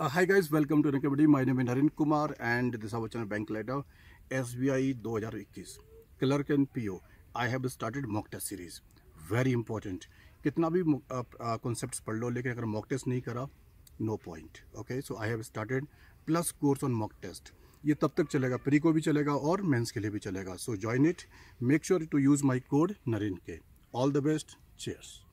hi guys welcome to रिकबडी my name is Kumar and this our channel bank letter SBI 2021 clerk and PO I have started mock test series very important कितना भी concept uh, uh, पढ़ लो लेकिन अगर mock test नहीं करा no point okay so I have started plus course on mock test ये तब तक चलेगा प्री को भी चलेगा और मेन्स के लिए भी चलेगा so join it make sure to use my code Narendra के ऑल द बेस्ट चेयर्स